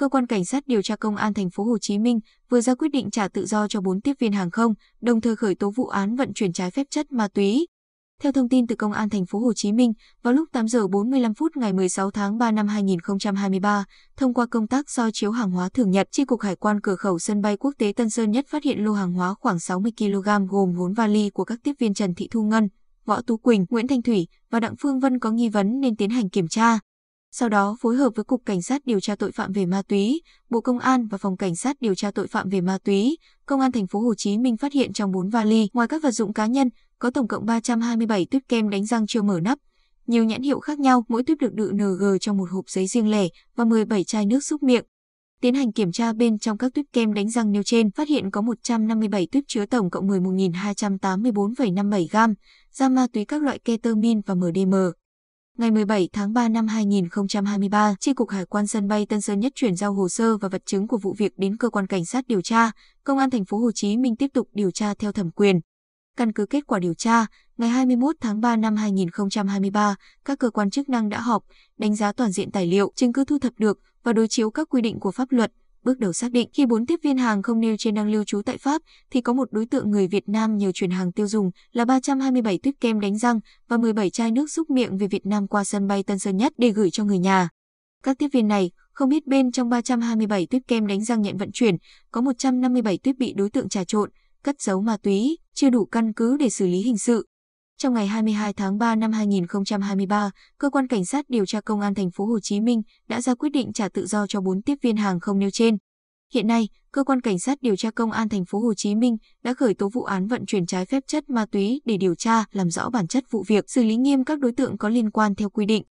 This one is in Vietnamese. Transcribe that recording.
cơ quan cảnh sát điều tra công an thành phố Hồ Chí Minh vừa ra quyết định trả tự do cho 4 tiếp viên hàng không, đồng thời khởi tố vụ án vận chuyển trái phép chất ma túy. Theo thông tin từ Công an thành phố Hồ Chí Minh, vào lúc 8 giờ 45 phút ngày 16 tháng 3 năm 2023, thông qua công tác soi chiếu hàng hóa thường nhật, Chi cục Hải quan cửa khẩu sân bay quốc tế Tân Sơn Nhất phát hiện lô hàng hóa khoảng 60 kg gồm 4 vali của các tiếp viên Trần Thị Thu Ngân, Võ Tú Quỳnh, Nguyễn Thanh Thủy và Đặng Phương Vân có nghi vấn nên tiến hành kiểm tra. Sau đó phối hợp với Cục Cảnh sát điều tra tội phạm về ma túy, Bộ Công an và Phòng Cảnh sát điều tra tội phạm về ma túy, Công an thành phố Hồ Chí Minh phát hiện trong 4 vali, ngoài các vật dụng cá nhân, có tổng cộng 327 tuyết kem đánh răng chưa mở nắp, nhiều nhãn hiệu khác nhau, mỗi tuyết được đựng NG trong một hộp giấy riêng lẻ và 17 chai nước súc miệng. Tiến hành kiểm tra bên trong các tuyết kem đánh răng nêu trên, phát hiện có 157 tuyết chứa tổng cộng 11.284,57 gam, da ma túy các loại ketamine và MDMA. Ngày 17 tháng 3 năm 2023, Tri Cục Hải quan sân bay Tân Sơn Nhất chuyển giao hồ sơ và vật chứng của vụ việc đến cơ quan cảnh sát điều tra, Công an thành phố Hồ Chí Minh tiếp tục điều tra theo thẩm quyền. Căn cứ kết quả điều tra, ngày 21 tháng 3 năm 2023, các cơ quan chức năng đã họp, đánh giá toàn diện tài liệu, chứng cứ thu thập được và đối chiếu các quy định của pháp luật, bước đầu xác định khi bốn tiếp viên hàng không nêu trên đang lưu trú tại Pháp thì có một đối tượng người Việt Nam nhờ chuyển hàng tiêu dùng là 327 tuyết kem đánh răng và 17 chai nước xúc miệng về Việt Nam qua sân bay Tân Sơn Nhất để gửi cho người nhà. Các tiếp viên này không biết bên trong 327 tuyếp kem đánh răng nhận vận chuyển có 157 tuyếp bị đối tượng trà trộn, cất giấu ma túy, chưa đủ căn cứ để xử lý hình sự. Trong ngày 22 tháng 3 năm 2023, cơ quan cảnh sát điều tra công an thành phố Hồ Chí Minh đã ra quyết định trả tự do cho 4 tiếp viên hàng không nêu trên. Hiện nay, cơ quan cảnh sát điều tra công an thành phố Hồ Chí Minh đã khởi tố vụ án vận chuyển trái phép chất ma túy để điều tra, làm rõ bản chất vụ việc, xử lý nghiêm các đối tượng có liên quan theo quy định.